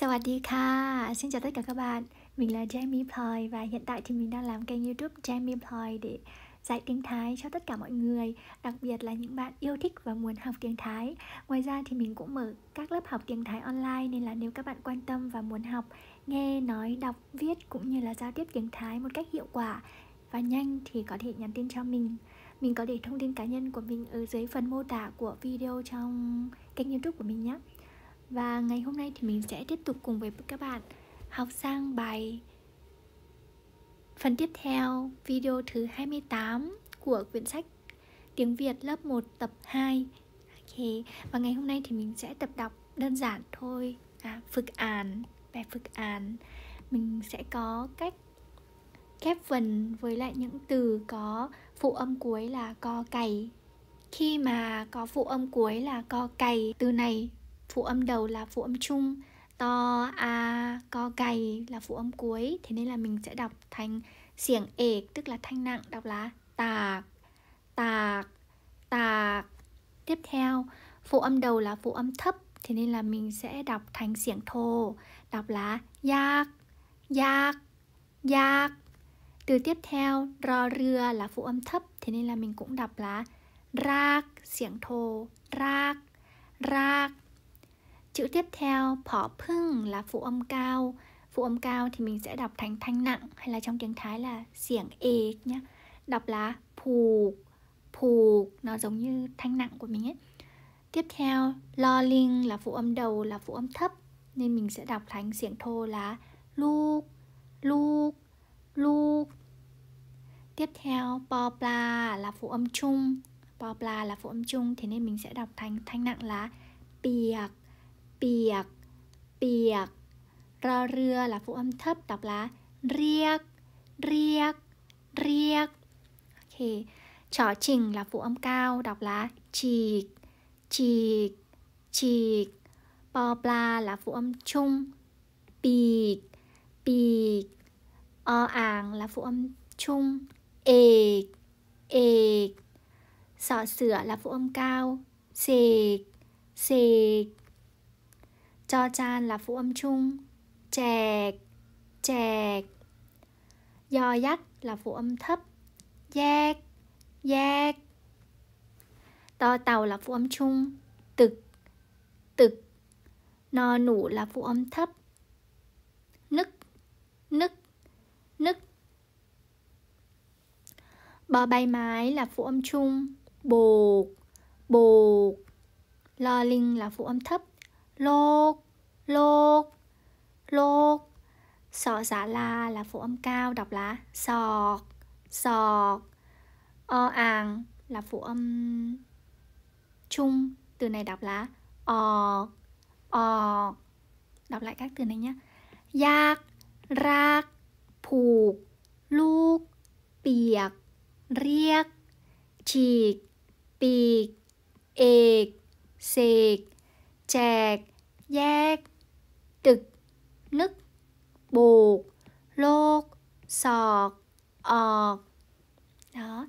Sawadika, xin chào tất cả các bạn Mình là Jamie Ploy và hiện tại thì mình đang làm kênh youtube Jamie Ploy để dạy tiếng Thái cho tất cả mọi người Đặc biệt là những bạn yêu thích và muốn học tiếng Thái Ngoài ra thì mình cũng mở các lớp học tiếng Thái online Nên là nếu các bạn quan tâm và muốn học nghe, nói, đọc, viết cũng như là giao tiếp tiếng Thái một cách hiệu quả và nhanh thì có thể nhắn tin cho mình Mình có để thông tin cá nhân của mình ở dưới phần mô tả của video trong kênh youtube của mình nhé và ngày hôm nay thì mình sẽ tiếp tục cùng với các bạn học sang bài phần tiếp theo video thứ 28 của quyển sách tiếng Việt lớp 1 tập 2 Ok, và ngày hôm nay thì mình sẽ tập đọc đơn giản thôi à, Phực án, bài phực án Mình sẽ có cách kép phần với lại những từ có phụ âm cuối là co cày khi mà có phụ âm cuối là co cày từ này phụ âm đầu là phụ âm chung to a co gầy là phụ âm cuối thế nên là mình sẽ đọc thành xiềng ề tức là thanh nặng đọc là tạc tạc tạc tiếp theo phụ âm đầu là phụ âm thấp thế nên là mình sẽ đọc thành xiềng thô đọc là yak yak yak từ tiếp theo rò rưa là phụ âm thấp thế nên là mình cũng đọc là rác xiềng thô rác rác Chữ tiếp theo, phỏ phưng là phụ âm cao Phụ âm cao thì mình sẽ đọc thành thanh nặng Hay là trong tiếng Thái là xiển ê nhá Đọc là phù phù Nó giống như thanh nặng của mình ấy Tiếp theo, lo linh là phụ âm đầu là phụ âm thấp Nên mình sẽ đọc thành xiển thô là lu lu lu Tiếp theo, po pla là phụ âm trung Po pla là phụ âm trung Thế nên mình sẽ đọc thành thanh nặng là biạc Piạc, piạc. Rơ rưa là phụ âm thấp đọc là riêc, riêc, riêc. Ok. trò trình là phụ âm cao đọc là chìc, chìc, chìc. Po pla là phụ âm trung. Pic, pic. O ờ àng là phụ âm trung. Ếc, ếc. Sọ sửa là phụ âm cao. Xệt, xệt cho chan là phụ âm chung. Chẹt, chẹt. Do dắt là phụ âm thấp. Giác, giác. To tàu là phụ âm chung. Tực, tực. No nụ là phụ âm thấp. Nức, nức, nức. Bò bay mái là phụ âm chung. Bột, bột. Lo linh là phụ âm thấp lột lột lột sọ giả la là phụ âm cao đọc là sọt sọt o àng là phụ âm chung từ này đọc là o, o, đọc lại các từ này nhé giác rác ผูก ลูกเปียกเรียกฉีกปีกเอกเสก chạc, giác, đực, nức, buộc, lột, sọt, ọt. Đó.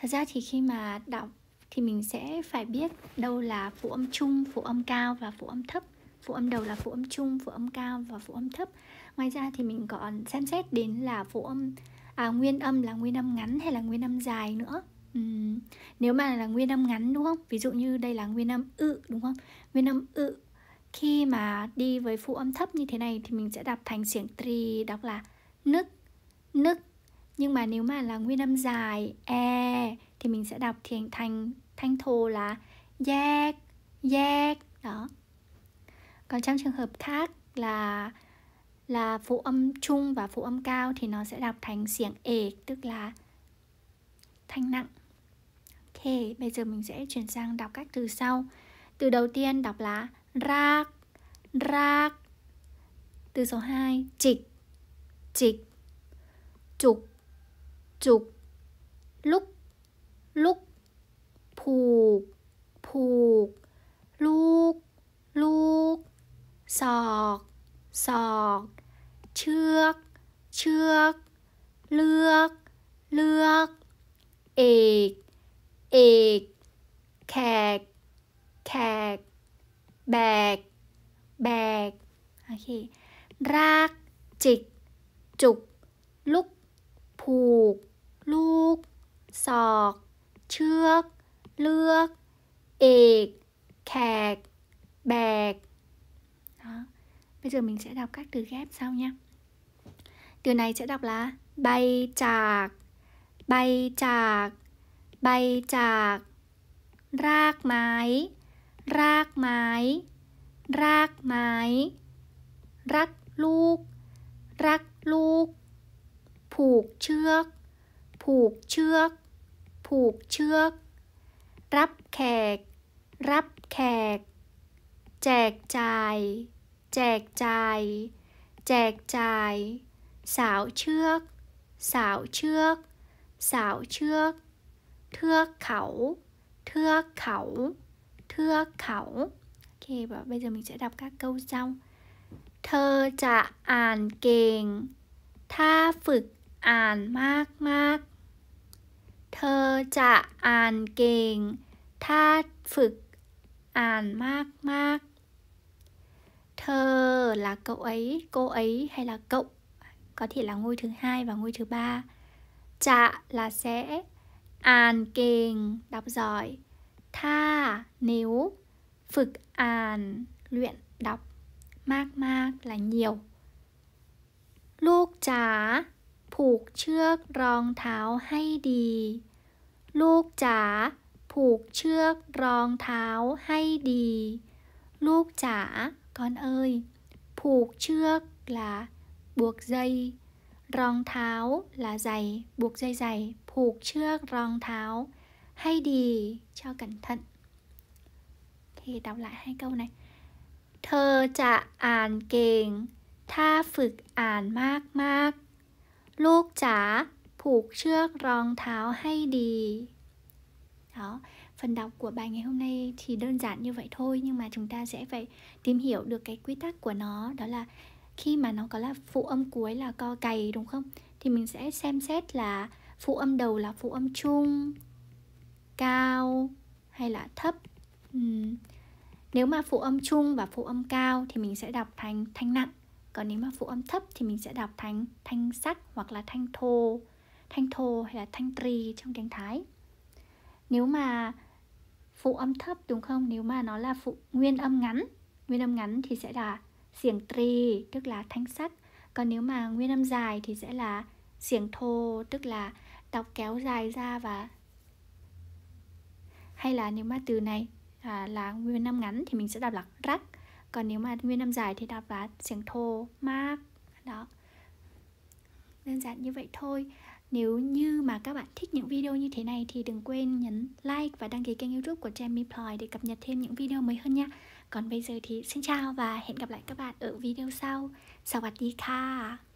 Thật ra thì khi mà đọc thì mình sẽ phải biết đâu là phụ âm chung, phụ âm cao và phụ âm thấp. Phụ âm đầu là phụ âm chung, phụ âm cao và phụ âm thấp. Ngoài ra thì mình còn xem xét đến là phụ âm à, nguyên âm là nguyên âm ngắn hay là nguyên âm dài nữa nếu mà là nguyên âm ngắn đúng không? Ví dụ như đây là nguyên âm ự đúng không? Nguyên âm ự khi mà đi với phụ âm thấp như thế này thì mình sẽ đọc thành xiển tri đọc là nức nức nhưng mà nếu mà là nguyên âm dài e thì mình sẽ đọc thành thành thanh thô là giác giác đó còn trong trường hợp khác là là phụ âm trung và phụ âm cao thì nó sẽ đọc thành xiển ệt tức là thanh nặng Thế bây giờ mình sẽ chuyển sang đọc các từ sau. Từ đầu tiên đọc là rác, rác. Từ số 2, chịch chịch Trục, trục. Lúc, lúc. Phù, phù. bag bag bag ok, rác chịch trục lúc ผูก ลูกสอก sọc, เลือก lước, แขก bag bạc, Bây giờ mình sẽ đọc các từ ghép sau nha Từ này sẽ đọc là bay chạc bay chạc bay chạc rác rác ไม้รากไม้รากไม้ รักลูก รักลูก ผูกเชือก ผูกเชือก ผูกเชือก รับแขก รับแขก แจกจ่าย แจกจ่าย แจกจ่าย สาวเชือก สาวเชือก สาวเชือก เทือกเขา เทือกเขา thưa khẩu Ok và bây giờ mình sẽ đọc các câu sau Thơ chả àn kềng Tha phực àn mát mát Thơ chả àn kềng Tha phực àn mát mát Thơ là cậu ấy, cô ấy hay là cậu Có thể là ngôi thứ hai và ngôi thứ ba Chạ là sẽ Àn kềng Đọc giỏi ท่านิ้ว ฝึกอ่าน luyện ดับมากมากและเ h i ยวลูกจ๋าผูกเชือกรองเท้าให้ดี ลูกจ๋าผูกเชือกรองเท้าให้ดี ลูกจ๋ากอนเอ้ยผูกเชือกละบวกใ d รองเท้าละใ i à y b u ộ ใ d â ผูกเชือกรองเท้า hay đi cho cẩn thận thì đọc lại hai câu này thơ chả àn kềng tha phực àn mát mát Lúc tháo chả ผูกเชือกรองเท้าให้ดี Đó, phần đọc của bài ngày hôm nay thì đơn giản như vậy thôi nhưng mà chúng ta sẽ phải tìm hiểu được cái quy tắc của nó đó là khi mà nó có là phụ âm cuối là co cày đúng không? Thì mình sẽ xem xét là phụ âm đầu là phụ âm chung cao hay là thấp uhm. nếu mà phụ âm trung và phụ âm cao thì mình sẽ đọc thành thanh nặng còn nếu mà phụ âm thấp thì mình sẽ đọc thành thanh sắc hoặc là thanh thô thanh thô hay là thanh trì trong tiếng thái nếu mà phụ âm thấp đúng không nếu mà nó là phụ nguyên âm ngắn nguyên âm ngắn thì sẽ là xiềng trì tức là thanh sắc còn nếu mà nguyên âm dài thì sẽ là xiềng thô tức là đọc kéo dài ra và hay là nếu mà từ này à, là nguyên âm ngắn thì mình sẽ đọc là rắc còn nếu mà nguyên âm dài thì đọc là tiếng thô mát đó đơn giản như vậy thôi nếu như mà các bạn thích những video như thế này thì đừng quên nhấn like và đăng ký kênh youtube của Jamie Ploy để cập nhật thêm những video mới hơn nha. Còn bây giờ thì xin chào và hẹn gặp lại các bạn ở video sau. Sawadee ka!